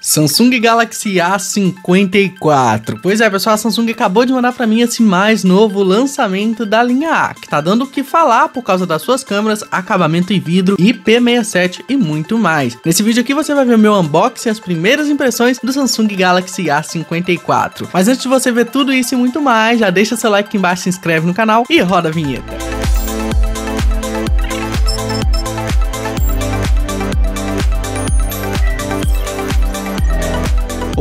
Samsung Galaxy A54. Pois é, pessoal, a Samsung acabou de mandar para mim esse mais novo lançamento da linha A, que tá dando o que falar por causa das suas câmeras, acabamento em vidro, IP67 e muito mais. Nesse vídeo aqui você vai ver o meu unboxing e as primeiras impressões do Samsung Galaxy A54. Mas antes de você ver tudo isso e muito mais, já deixa seu like aqui embaixo, se inscreve no canal e roda a vinheta.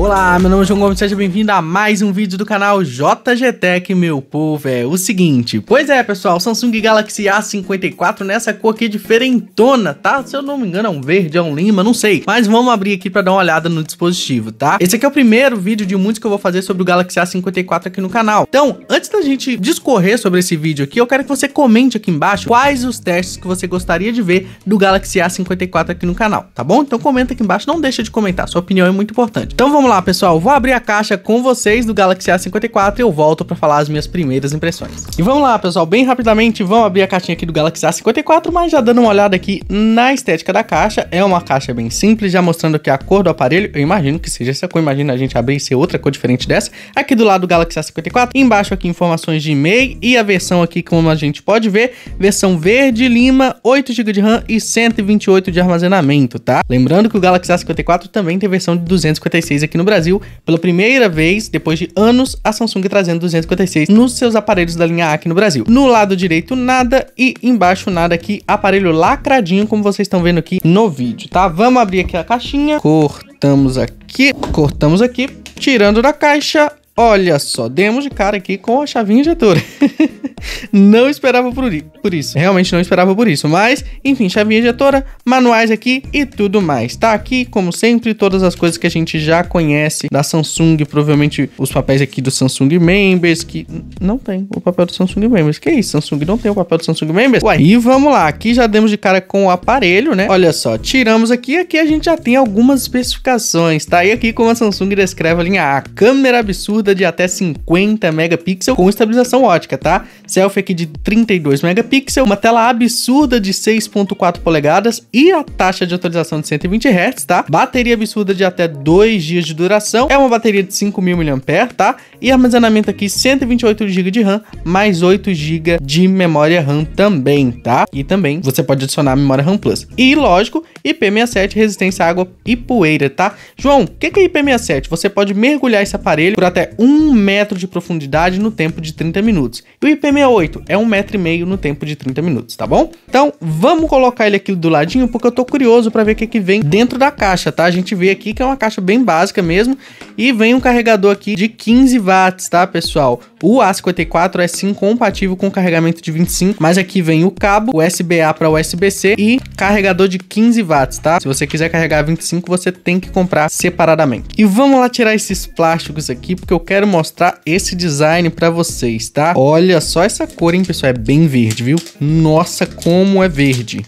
Olá, meu nome é João Gomes, seja bem-vindo a mais um vídeo do canal JG Tech, meu povo. É o seguinte, pois é, pessoal, Samsung Galaxy A54 nessa cor aqui é diferentona, tá? Se eu não me engano é um verde, é um lima, não sei. Mas vamos abrir aqui pra dar uma olhada no dispositivo, tá? Esse aqui é o primeiro vídeo de muitos que eu vou fazer sobre o Galaxy A54 aqui no canal. Então, antes da gente discorrer sobre esse vídeo aqui, eu quero que você comente aqui embaixo quais os testes que você gostaria de ver do Galaxy A54 aqui no canal, tá bom? Então comenta aqui embaixo, não deixa de comentar, sua opinião é muito importante. Então vamos Vamos lá, pessoal. Vou abrir a caixa com vocês do Galaxy A54 e eu volto para falar as minhas primeiras impressões. E vamos lá, pessoal. Bem rapidamente, vamos abrir a caixinha aqui do Galaxy A54, mas já dando uma olhada aqui na estética da caixa. É uma caixa bem simples, já mostrando aqui a cor do aparelho. Eu imagino que seja essa cor. Imagina a gente abrir e ser outra cor diferente dessa. Aqui do lado do Galaxy A54. Embaixo aqui informações de e-mail e a versão aqui, como a gente pode ver, versão verde lima, 8 GB de RAM e 128 de armazenamento, tá? Lembrando que o Galaxy A54 também tem versão de 256 aqui no Brasil, pela primeira vez, depois de anos, a Samsung trazendo 256 nos seus aparelhos da linha A aqui no Brasil. No lado direito, nada e embaixo nada aqui, aparelho lacradinho, como vocês estão vendo aqui no vídeo, tá? Vamos abrir aqui a caixinha, cortamos aqui, cortamos aqui, tirando da caixa, Olha só, demos de cara aqui com a chavinha injetora. não esperava por, por, isso. Realmente não esperava por isso. Mas, enfim, chavinha injetora, manuais aqui e tudo mais. Tá aqui, como sempre, todas as coisas que a gente já conhece da Samsung. Provavelmente os papéis aqui do Samsung Members, que não tem o papel do Samsung Members. Que isso? Samsung não tem o papel do Samsung Members? Ué, e vamos lá. Aqui já demos de cara com o aparelho, né? Olha só, tiramos aqui. Aqui a gente já tem algumas especificações. Tá e aqui como a Samsung descreve a linha A. Câmera absurda de até 50 megapixels com estabilização ótica, tá? Selfie aqui de 32 megapixels, uma tela absurda de 6.4 polegadas e a taxa de atualização de 120 Hz, tá? Bateria absurda de até 2 dias de duração, é uma bateria de 5.000 mAh, tá? E armazenamento aqui 128 GB de RAM, mais 8 GB de memória RAM também, tá? E também você pode adicionar memória RAM Plus. E lógico, IP67 resistência à água e poeira, tá? João, o que, que é IP67? Você pode mergulhar esse aparelho por até 1 metro de profundidade no tempo de 30 minutos. E o IP68 é 1,5 metro e meio no tempo de 30 minutos, tá bom? Então, vamos colocar ele aqui do ladinho, porque eu tô curioso para ver o que, que vem dentro da caixa, tá? A gente vê aqui que é uma caixa bem básica mesmo, e vem um carregador aqui de 15 watts watts, tá, pessoal? O A54 é sim compatível com carregamento de 25, mas aqui vem o cabo USB-A para USB-C e carregador de 15 watts, tá? Se você quiser carregar 25, você tem que comprar separadamente. E vamos lá tirar esses plásticos aqui, porque eu quero mostrar esse design para vocês, tá? Olha só essa cor, hein, pessoal? É bem verde, viu? Nossa, como é verde.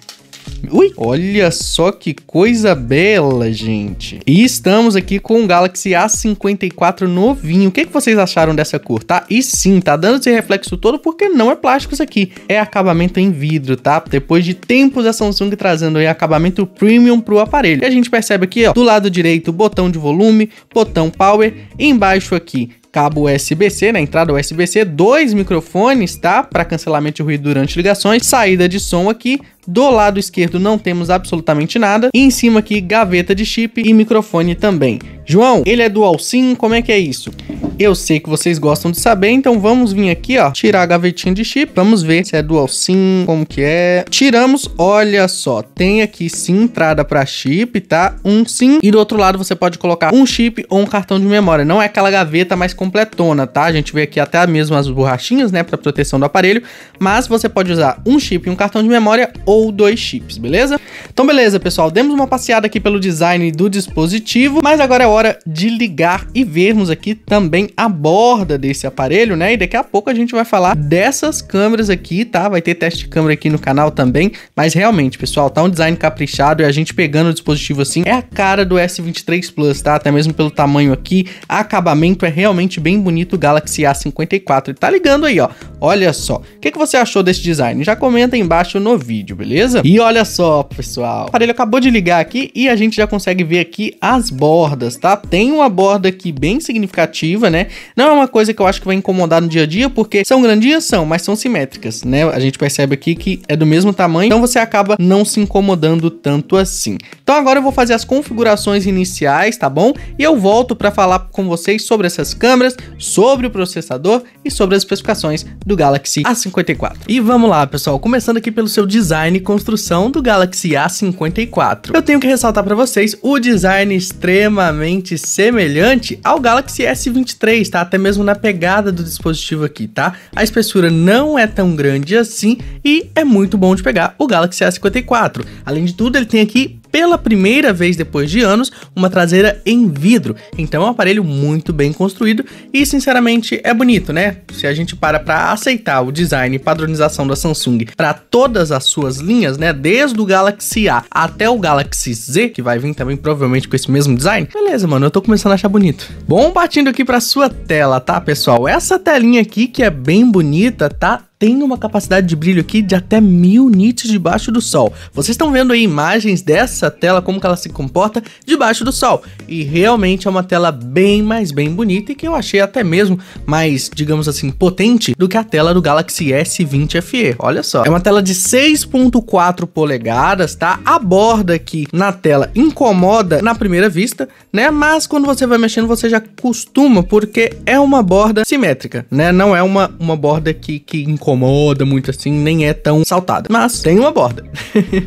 Ui, olha só que coisa bela, gente. E estamos aqui com o Galaxy A54 novinho. O que, é que vocês acharam dessa cor, tá? E sim, tá dando esse reflexo todo porque não é plástico isso aqui. É acabamento em vidro, tá? Depois de tempos a Samsung trazendo aí acabamento premium pro aparelho. E a gente percebe aqui, ó, do lado direito, botão de volume, botão power. Embaixo aqui, cabo USB-C, na né? entrada USB-C, dois microfones, tá? Para cancelamento de ruído durante ligações, saída de som aqui, do lado esquerdo não temos absolutamente nada. E em cima aqui, gaveta de chip e microfone também. João, ele é dual sim, como é que é isso? Eu sei que vocês gostam de saber, então vamos vir aqui, ó, tirar a gavetinha de chip, vamos ver se é dual sim, como que é. Tiramos, olha só, tem aqui sim entrada para chip, tá? Um sim, e do outro lado você pode colocar um chip ou um cartão de memória. Não é aquela gaveta mais completona, tá? A gente vê aqui até mesmo as borrachinhas, né, para proteção do aparelho, mas você pode usar um chip e um cartão de memória ou ou dois chips, beleza? Então beleza, pessoal, demos uma passeada aqui pelo design do dispositivo, mas agora é hora de ligar e vermos aqui também a borda desse aparelho, né? E daqui a pouco a gente vai falar dessas câmeras aqui, tá? Vai ter teste de câmera aqui no canal também, mas realmente, pessoal, tá um design caprichado e a gente pegando o dispositivo assim é a cara do S23 Plus, tá? Até mesmo pelo tamanho aqui, acabamento é realmente bem bonito Galaxy A54. E tá ligando aí, ó. Olha só. O que, que você achou desse design? Já comenta aí embaixo no vídeo, beleza? E olha só, pessoal. O aparelho acabou de ligar aqui e a gente já consegue ver aqui as bordas, tá? Tem uma borda aqui bem significativa, né? Não é uma coisa que eu acho que vai incomodar no dia a dia, porque são grandias, são, mas são simétricas, né? A gente percebe aqui que é do mesmo tamanho, então você acaba não se incomodando tanto assim. Então agora eu vou fazer as configurações iniciais, tá bom? E eu volto para falar com vocês sobre essas câmeras, sobre o processador e sobre as especificações do Galaxy A54. E vamos lá, pessoal, começando aqui pelo seu design design e construção do Galaxy A54. Eu tenho que ressaltar para vocês o design extremamente semelhante ao Galaxy S23, tá? Até mesmo na pegada do dispositivo aqui, tá? A espessura não é tão grande assim e é muito bom de pegar o Galaxy a 54 Além de tudo, ele tem aqui pela primeira vez depois de anos uma traseira em vidro. Então é um aparelho muito bem construído e sinceramente é bonito, né? Se a gente para para aceitar o design e padronização da Samsung para todas as suas linhas, né, desde o Galaxy A até o Galaxy Z, que vai vir também provavelmente com esse mesmo design. Beleza, mano, eu tô começando a achar bonito. Bom, partindo aqui para sua tela, tá, pessoal? Essa telinha aqui que é bem bonita, tá tem uma capacidade de brilho aqui de até mil nits debaixo do sol. Vocês estão vendo aí imagens dessa tela, como que ela se comporta debaixo do sol. E realmente é uma tela bem mais bem bonita e que eu achei até mesmo mais, digamos assim, potente do que a tela do Galaxy S20 FE. Olha só. É uma tela de 6.4 polegadas, tá? A borda aqui na tela incomoda na primeira vista, né? Mas quando você vai mexendo, você já costuma, porque é uma borda simétrica, né? Não é uma, uma borda que, que incomoda incomoda muito assim, nem é tão saltada. Mas tem uma borda.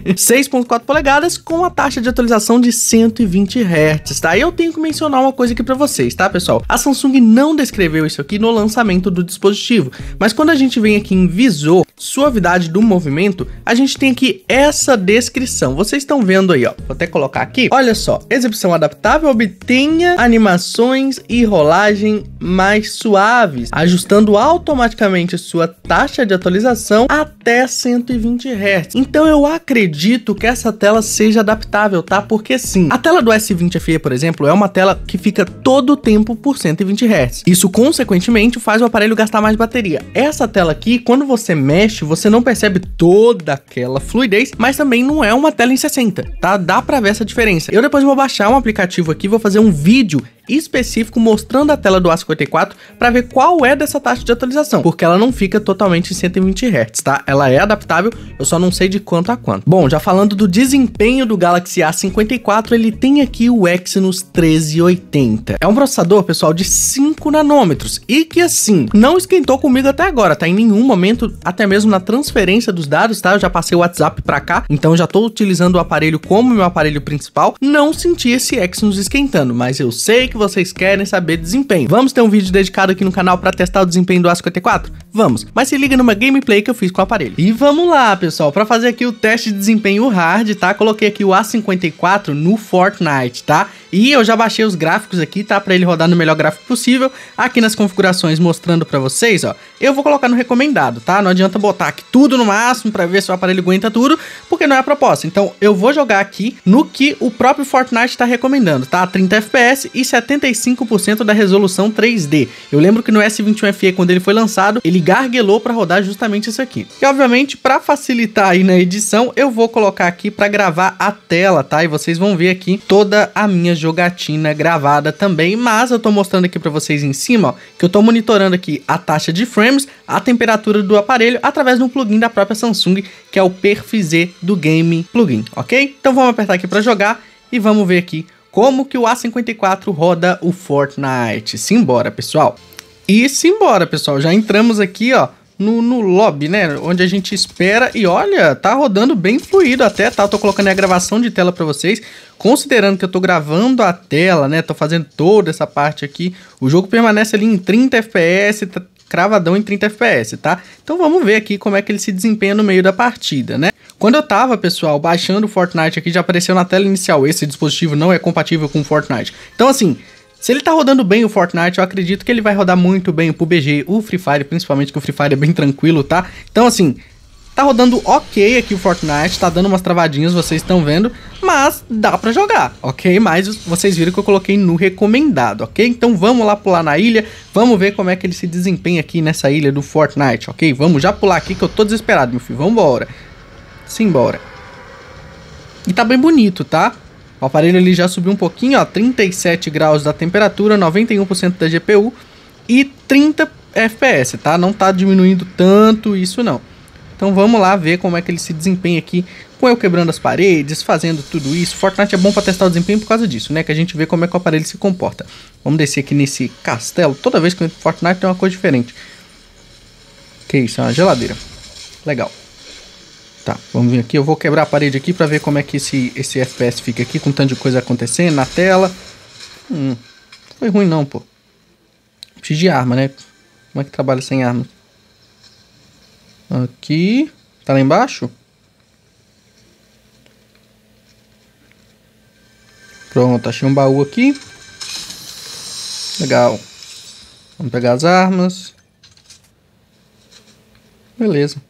6.4 polegadas com a taxa de atualização de 120 Hz, tá? eu tenho que mencionar uma coisa aqui para vocês, tá, pessoal? A Samsung não descreveu isso aqui no lançamento do dispositivo, mas quando a gente vem aqui em visor, suavidade do movimento, a gente tem aqui essa descrição. Vocês estão vendo aí, ó. Vou até colocar aqui. Olha só, exibição adaptável obtenha animações e rolagem mais suaves, ajustando automaticamente sua taxa taxa de atualização até 120 Hz. Então eu acredito que essa tela seja adaptável, tá? Porque sim, a tela do S20 FE, por exemplo, é uma tela que fica todo o tempo por 120 Hz. Isso, consequentemente, faz o aparelho gastar mais bateria. Essa tela aqui, quando você mexe, você não percebe toda aquela fluidez, mas também não é uma tela em 60, tá? Dá pra ver essa diferença. Eu depois vou baixar um aplicativo aqui, vou fazer um vídeo específico mostrando a tela do A54 para ver qual é dessa taxa de atualização, porque ela não fica totalmente em 120 Hz, tá? Ela é adaptável, eu só não sei de quanto a quanto. Bom, já falando do desempenho do Galaxy A54, ele tem aqui o Exynos 1380. É um processador, pessoal, de 5 nanômetros e que assim, não esquentou comigo até agora, tá? Em nenhum momento, até mesmo na transferência dos dados, tá? Eu já passei o WhatsApp para cá, então já tô utilizando o aparelho como meu aparelho principal, não senti esse Exynos esquentando, mas eu sei que que vocês querem saber desempenho. Vamos ter um vídeo dedicado aqui no canal para testar o desempenho do A54? Vamos, mas se liga numa gameplay que eu fiz com o aparelho. E vamos lá, pessoal, para fazer aqui o teste de desempenho hard, tá? Coloquei aqui o A54 no Fortnite, tá? E eu já baixei os gráficos aqui, tá? Para ele rodar no melhor gráfico possível, aqui nas configurações mostrando para vocês, ó. Eu vou colocar no recomendado, tá? Não adianta botar aqui tudo no máximo para ver se o aparelho aguenta tudo, porque não é a proposta. Então, eu vou jogar aqui no que o próprio Fortnite está recomendando, tá? 30 FPS e 70 75% da resolução 3D. Eu lembro que no S21 FE, quando ele foi lançado, ele gargalhou para rodar justamente isso aqui. E obviamente, para facilitar aí na edição, eu vou colocar aqui para gravar a tela, tá? E vocês vão ver aqui toda a minha jogatina gravada também, mas eu tô mostrando aqui para vocês em cima, ó, que eu tô monitorando aqui a taxa de frames, a temperatura do aparelho através de um plugin da própria Samsung, que é o Perfizer do Game Plugin, ok? Então vamos apertar aqui para jogar e vamos ver aqui como que o A54 roda o Fortnite. Simbora, pessoal. E simbora, pessoal. Já entramos aqui, ó, no, no lobby, né? Onde a gente espera e olha, tá rodando bem fluido até, tá? Eu tô colocando a gravação de tela para vocês. Considerando que eu tô gravando a tela, né? Tô fazendo toda essa parte aqui. O jogo permanece ali em 30 FPS, tá, cravadão em 30 FPS, tá? Então vamos ver aqui como é que ele se desempenha no meio da partida, né? Quando eu tava, pessoal, baixando o Fortnite aqui, já apareceu na tela inicial, esse dispositivo não é compatível com o Fortnite. Então assim, se ele tá rodando bem o Fortnite, eu acredito que ele vai rodar muito bem o PUBG, o Free Fire, principalmente que o Free Fire é bem tranquilo, tá? Então assim, Tá rodando ok aqui o Fortnite, tá dando umas travadinhas, vocês estão vendo, mas dá pra jogar, ok? Mas vocês viram que eu coloquei no recomendado, ok? Então vamos lá pular na ilha, vamos ver como é que ele se desempenha aqui nessa ilha do Fortnite, ok? Vamos já pular aqui que eu tô desesperado, meu filho, vambora. Simbora. E tá bem bonito, tá? O aparelho ele já subiu um pouquinho, ó, 37 graus da temperatura, 91% da GPU e 30 FPS, tá? Não tá diminuindo tanto isso não. Então vamos lá ver como é que ele se desempenha aqui com eu quebrando as paredes, fazendo tudo isso. Fortnite é bom para testar o desempenho por causa disso, né? Que a gente vê como é que o aparelho se comporta. Vamos descer aqui nesse castelo. Toda vez que eu entro Fortnite tem uma coisa diferente. Que isso, é uma geladeira. Legal. Tá, vamos vir aqui. Eu vou quebrar a parede aqui para ver como é que esse, esse FPS fica aqui, com tanto de coisa acontecendo na tela. Hum, não foi ruim não, pô. Preciso de arma, né? Como é que trabalha sem arma? Aqui. Tá lá embaixo? Pronto, achei um baú aqui. Legal. Vamos pegar as armas. Beleza.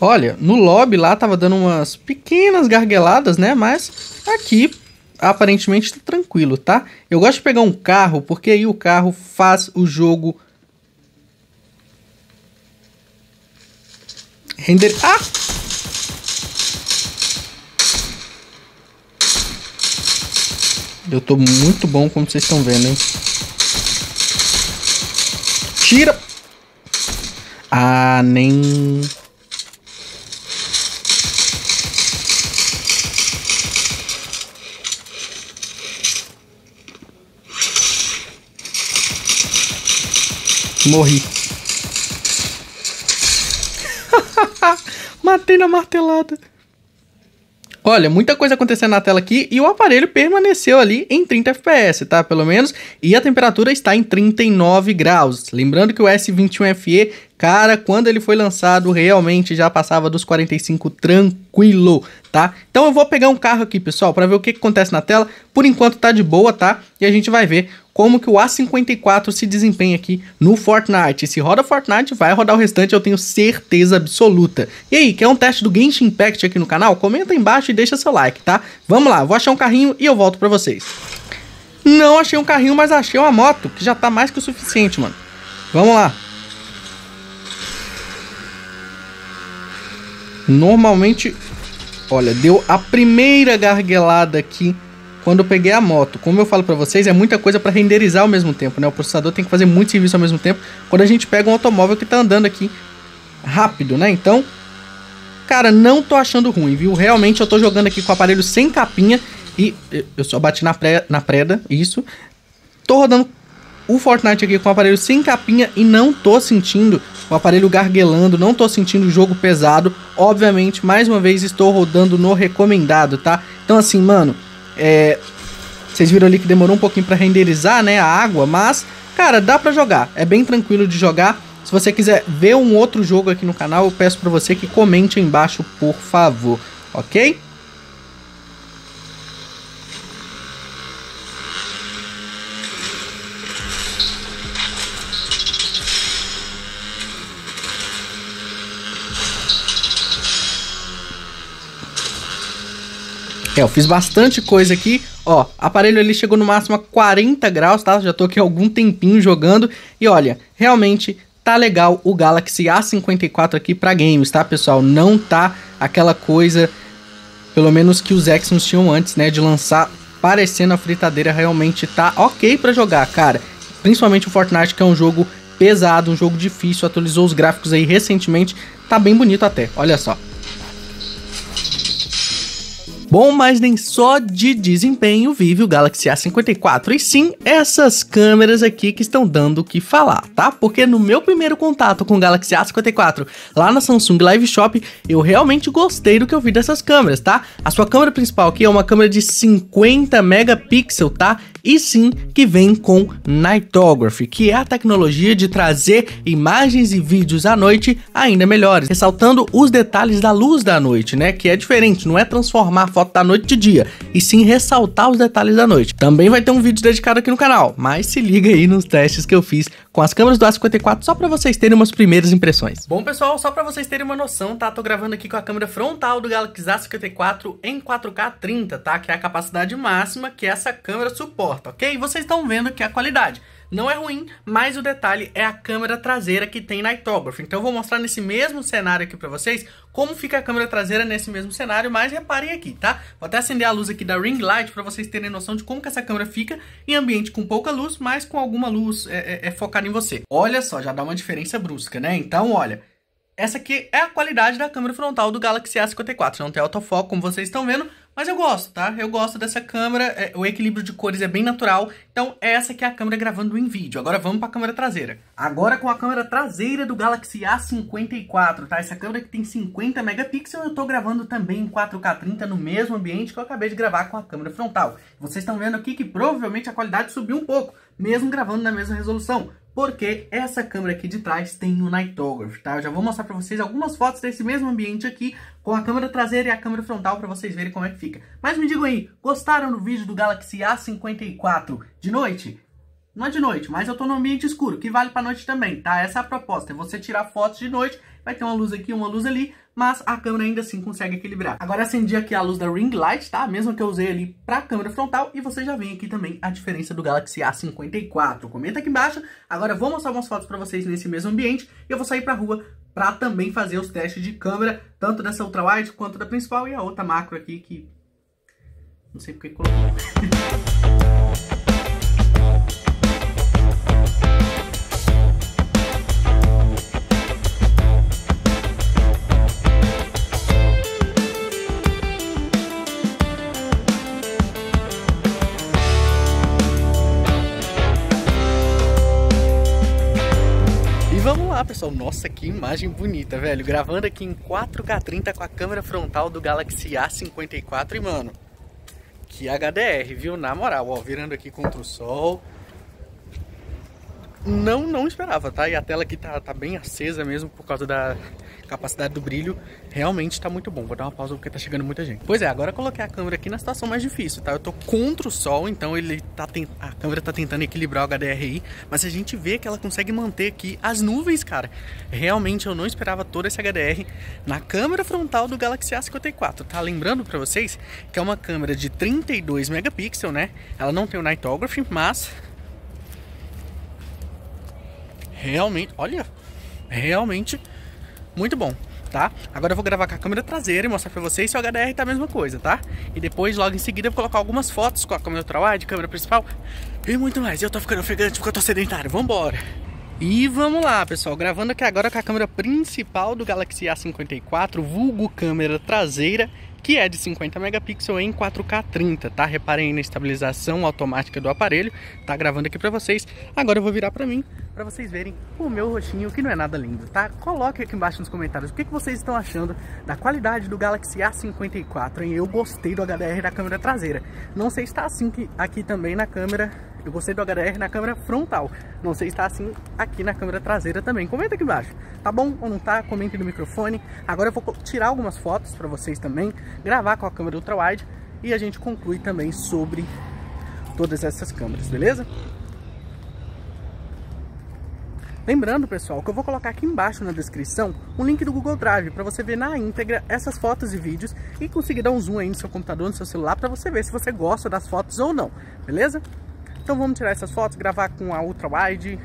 Olha, no lobby lá tava dando umas pequenas gargalhadas, né? Mas aqui aparentemente está tranquilo, tá? Eu gosto de pegar um carro porque aí o carro faz o jogo render. Ah! Eu tô muito bom, como vocês estão vendo, hein? Tira! Ah, nem. Morri. Matei na martelada. Olha, muita coisa acontecendo na tela aqui e o aparelho permaneceu ali em 30 FPS, tá? Pelo menos. E a temperatura está em 39 graus. Lembrando que o S21FE, cara, quando ele foi lançado, realmente já passava dos 45 tranquilo, tá? Então eu vou pegar um carro aqui, pessoal, para ver o que, que acontece na tela. Por enquanto tá de boa, tá? E a gente vai ver como que o A54 se desempenha aqui no Fortnite. Se roda Fortnite, vai rodar o restante, eu tenho certeza absoluta. E aí, quer um teste do Genshin Impact aqui no canal? Comenta aí embaixo e deixa seu like, tá? Vamos lá, vou achar um carrinho e eu volto pra vocês. Não achei um carrinho, mas achei uma moto, que já tá mais que o suficiente, mano. Vamos lá. Normalmente... Olha, deu a primeira garguelada aqui quando eu peguei a moto. Como eu falo para vocês, é muita coisa para renderizar ao mesmo tempo, né? O processador tem que fazer muito serviço ao mesmo tempo quando a gente pega um automóvel que tá andando aqui rápido, né? Então, cara, não tô achando ruim, viu? Realmente eu tô jogando aqui com o aparelho sem capinha e eh, eu só bati na, na preda, isso. Tô rodando o Fortnite aqui com o aparelho sem capinha e não tô sentindo o aparelho garguelando, não tô sentindo o jogo pesado. Obviamente, mais uma vez, estou rodando no recomendado, tá? Então assim, mano, é, vocês viram ali que demorou um pouquinho para renderizar, né, a água, mas cara, dá para jogar. É bem tranquilo de jogar. Se você quiser ver um outro jogo aqui no canal, eu peço para você que comente aí embaixo, por favor, OK? É, eu fiz bastante coisa aqui. Ó, aparelho ali chegou no máximo a 40 graus, tá? Já tô aqui algum tempinho jogando. E olha, realmente tá legal o Galaxy A54 aqui para games, tá, pessoal? Não tá aquela coisa, pelo menos que os Exynos tinham antes, né, de lançar parecendo a fritadeira realmente tá ok para jogar, cara. Principalmente o Fortnite, que é um jogo pesado, um jogo difícil, atualizou os gráficos aí recentemente, tá bem bonito até. Olha só bom, mas nem só de desempenho vive o Galaxy A54, e sim essas câmeras aqui que estão dando o que falar, tá? Porque no meu primeiro contato com o Galaxy A54 lá na Samsung Live Shop, eu realmente gostei do que eu vi dessas câmeras, tá? A sua câmera principal aqui é uma câmera de 50 megapixels, tá? e sim que vem com Nightography, que é a tecnologia de trazer imagens e vídeos à noite ainda melhores, ressaltando os detalhes da luz da noite, né? Que é diferente, não é transformar a foto da noite de dia, e sim ressaltar os detalhes da noite. Também vai ter um vídeo dedicado aqui no canal, mas se liga aí nos testes que eu fiz com as câmeras do A54 só para vocês terem umas primeiras impressões. Bom, pessoal, só para vocês terem uma noção, tá? Tô gravando aqui com a câmera frontal do Galaxy A54 em 4K 30, tá? Que é a capacidade máxima que essa câmera suporta importa, ok? Vocês estão vendo que a qualidade não é ruim, mas o detalhe é a câmera traseira que tem na Então eu vou mostrar nesse mesmo cenário aqui para vocês como fica a câmera traseira nesse mesmo cenário, mas reparem aqui, tá? Vou até acender a luz aqui da ring light para vocês terem noção de como que essa câmera fica em ambiente com pouca luz, mas com alguma luz é, é, é focada em você. Olha só, já dá uma diferença brusca, né? Então, olha, essa aqui é a qualidade da câmera frontal do Galaxy A54. Não tem autofoco, como vocês estão vendo, mas eu gosto, tá? Eu gosto dessa câmera, é, o equilíbrio de cores é bem natural, então essa aqui é a câmera gravando em vídeo. Agora vamos para a câmera traseira. Agora com a câmera traseira do Galaxy A54, tá? Essa câmera que tem 50 megapixels, eu estou gravando também em 4K 30 no mesmo ambiente que eu acabei de gravar com a câmera frontal. Vocês estão vendo aqui que provavelmente a qualidade subiu um pouco, mesmo gravando na mesma resolução porque essa câmera aqui de trás tem o Nightography, tá? Eu já vou mostrar para vocês algumas fotos desse mesmo ambiente aqui com a câmera traseira e a câmera frontal para vocês verem como é que fica. Mas me digam aí, gostaram do vídeo do Galaxy A54 de noite? Não é de noite, mas eu tô no ambiente escuro, que vale para noite também, tá? Essa é a proposta, é você tirar fotos de noite, vai ter uma luz aqui, uma luz ali, mas a câmera ainda assim consegue equilibrar. Agora acendi aqui a luz da Ring Light, tá? mesma que eu usei ali para a câmera frontal, e você já vê aqui também a diferença do Galaxy A54. Comenta aqui embaixo, agora eu vou mostrar algumas fotos para vocês nesse mesmo ambiente, e eu vou sair pra rua para também fazer os testes de câmera, tanto dessa ultrawide quanto da principal e a outra macro aqui que não sei porque colocou. pessoal, nossa que imagem bonita, velho. Gravando aqui em 4K30 com a câmera frontal do Galaxy A54 e, mano, que HDR, viu? Na moral, ó, virando aqui contra o sol não, não esperava, tá? E a tela aqui tá, tá bem acesa mesmo por causa da capacidade do brilho. Realmente tá muito bom. Vou dar uma pausa porque tá chegando muita gente. Pois é, agora coloquei a câmera aqui na situação mais difícil, tá? Eu tô contra o sol, então ele tá a câmera tá tentando equilibrar o HDRI, mas a gente vê que ela consegue manter aqui as nuvens, cara. Realmente eu não esperava todo esse HDR na câmera frontal do Galaxy A54, tá? Lembrando para vocês que é uma câmera de 32 megapixels, né? Ela não tem o Nightography, mas Realmente, olha, realmente muito bom, tá? Agora eu vou gravar com a câmera traseira e mostrar pra vocês se o HDR tá a mesma coisa, tá? E depois, logo em seguida, eu vou colocar algumas fotos com a câmera ultrawide, câmera principal e muito mais. Eu tô ficando ofegante porque eu tô sedentário, vambora! E vamos lá, pessoal, gravando aqui agora com a câmera principal do Galaxy A54, vulgo câmera traseira, que é de 50 megapixels em 4K 30, tá? Reparem aí na estabilização automática do aparelho, tá gravando aqui pra vocês. Agora eu vou virar pra mim para vocês verem o meu roxinho, que não é nada lindo, tá? Coloque aqui embaixo nos comentários o que, que vocês estão achando da qualidade do Galaxy A54, hein? Eu gostei do HDR da câmera traseira. Não sei se está assim aqui também na câmera eu gostei do HDR na câmera frontal. Não sei se está assim aqui na câmera traseira também. Comenta aqui embaixo. Tá bom ou não tá? Comente no microfone. Agora eu vou tirar algumas fotos para vocês também, gravar com a câmera ultra wide e a gente conclui também sobre todas essas câmeras, beleza? Lembrando, pessoal, que eu vou colocar aqui embaixo na descrição o link do Google Drive para você ver na íntegra essas fotos e vídeos e conseguir dar um zoom aí no seu computador, no seu celular, para você ver se você gosta das fotos ou não, beleza? Então vamos tirar essas fotos, gravar com a ultra wide,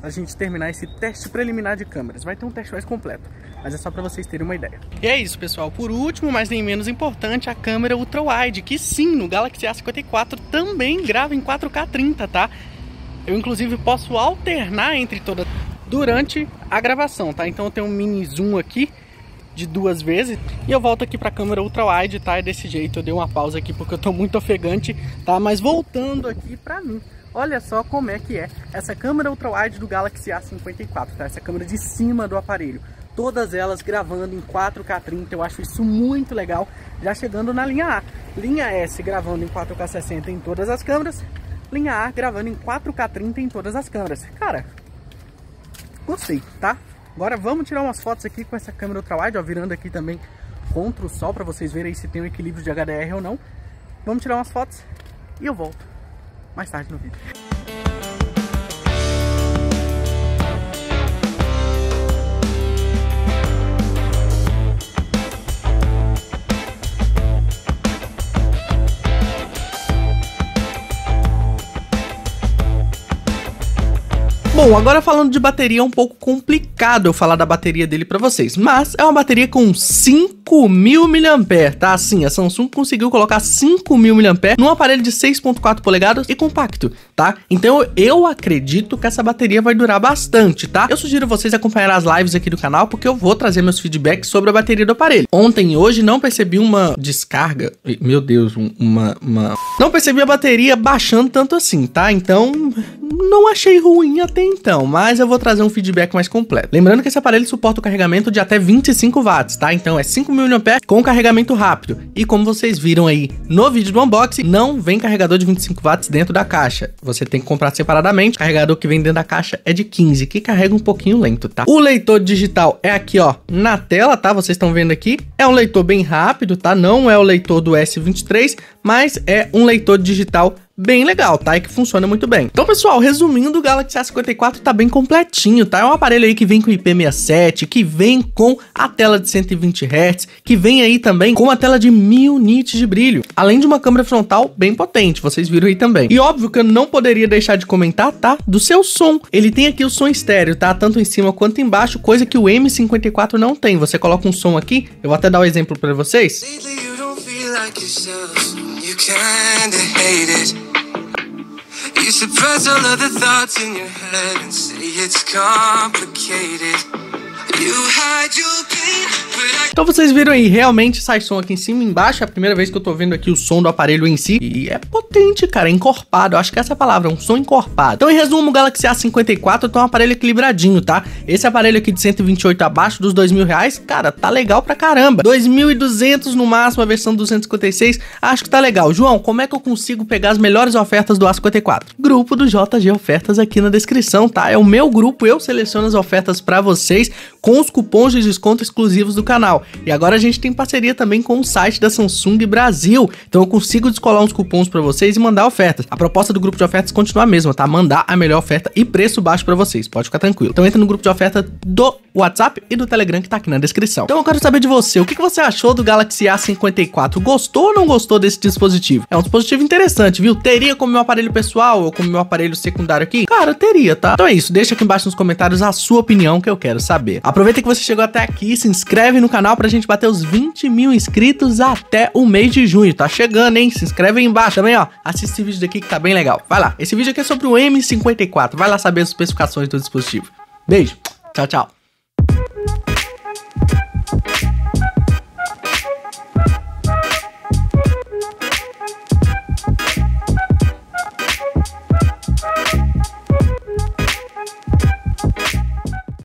a gente terminar esse teste preliminar de câmeras. Vai ter um teste mais completo, mas é só para vocês terem uma ideia. E é isso, pessoal. Por último, mas nem menos importante, a câmera ultra wide, que sim, no Galaxy A54 também grava em 4K 30, tá? Eu inclusive posso alternar entre toda durante a gravação, tá? Então eu tenho um mini zoom aqui de duas vezes e eu volto aqui para a câmera ultra wide, tá? É desse jeito eu dei uma pausa aqui porque eu tô muito ofegante, tá? Mas voltando aqui para mim. Olha só como é que é essa câmera ultra wide do Galaxy A54, tá? Essa câmera de cima do aparelho. Todas elas gravando em 4K 30, eu acho isso muito legal, já chegando na linha A. Linha S gravando em 4K 60 em todas as câmeras linha ar gravando em 4K 30 em todas as câmeras. Cara, gostei, tá? Agora vamos tirar umas fotos aqui com essa câmera ultrawide, ó, virando aqui também contra o sol para vocês verem se tem um equilíbrio de HDR ou não. Vamos tirar umas fotos e eu volto mais tarde no vídeo. Bom, agora falando de bateria é um pouco complicado eu falar da bateria dele para vocês, mas é uma bateria com 5000 mAh, tá? Assim, a Samsung conseguiu colocar 5000 mAh num aparelho de 6.4 polegadas e compacto, tá? Então eu acredito que essa bateria vai durar bastante, tá? Eu sugiro vocês acompanhar as lives aqui do canal porque eu vou trazer meus feedbacks sobre a bateria do aparelho. Ontem e hoje não percebi uma descarga, meu Deus, uma, uma... Não percebi a bateria baixando tanto assim, tá? Então, não achei ruim até então, mas eu vou trazer um feedback mais completo. Lembrando que esse aparelho suporta o carregamento de até 25 watts, tá? Então é 5.000 mAh com carregamento rápido. E como vocês viram aí no vídeo do unboxing, não vem carregador de 25 watts dentro da caixa. Você tem que comprar separadamente. O carregador que vem dentro da caixa é de 15, que carrega um pouquinho lento, tá? O leitor digital é aqui, ó, na tela, tá? Vocês estão vendo aqui. É um leitor bem rápido, tá? Não é o leitor do S23, mas é um leitor digital rápido bem legal, tá? E que funciona muito bem. Então, pessoal, resumindo, o Galaxy A54 tá bem completinho, tá? É um aparelho aí que vem com IP67, que vem com a tela de 120 Hz, que vem aí também com uma tela de 1000 nits de brilho, além de uma câmera frontal bem potente, vocês viram aí também. E óbvio que eu não poderia deixar de comentar, tá? Do seu som. Ele tem aqui o som estéreo, tá? Tanto em cima quanto embaixo, coisa que o M54 não tem. Você coloca um som aqui, eu vou até dar o um exemplo para vocês. Lately you don't feel like yourself. You kinda hate it. You suppress all of the thoughts in your head and say it's complicated. Então vocês viram aí, realmente sai som aqui em cima e embaixo. É a primeira vez que eu tô vendo aqui o som do aparelho em si. E é potente, cara, é encorpado. Eu acho que é essa a palavra, um som encorpado. Então, em resumo, o Galaxy A54 tá um aparelho equilibradinho, tá? Esse aparelho aqui de 128 abaixo dos 2 mil reais, cara, tá legal pra caramba. 2.200 no máximo, a versão 256, acho que tá legal. João, como é que eu consigo pegar as melhores ofertas do A54? Grupo do JG Ofertas aqui na descrição, tá? É o meu grupo, eu seleciono as ofertas pra vocês com os cupons de desconto exclusivos do canal. E agora a gente tem parceria também com o site da Samsung Brasil, então eu consigo descolar uns cupons para vocês e mandar ofertas. A proposta do grupo de ofertas continua a mesma, tá? Mandar a melhor oferta e preço baixo para vocês, pode ficar tranquilo. Então entra no grupo de oferta do WhatsApp e do Telegram que tá aqui na descrição. Então eu quero saber de você, o que, você achou do Galaxy A54? Gostou ou não gostou desse dispositivo? É um dispositivo interessante, viu? Teria como meu aparelho pessoal ou como meu aparelho secundário aqui? Cara, teria, tá? Então é isso, deixa aqui embaixo nos comentários a sua opinião que eu quero saber. A Aproveita que você chegou até aqui, se inscreve no canal pra gente bater os 20 mil inscritos até o mês de junho. Tá chegando, hein? Se inscreve aí embaixo também, ó. Assiste esse vídeo daqui que tá bem legal. Vai lá. Esse vídeo aqui é sobre o M54. Vai lá saber as especificações do dispositivo. Beijo. Tchau, tchau.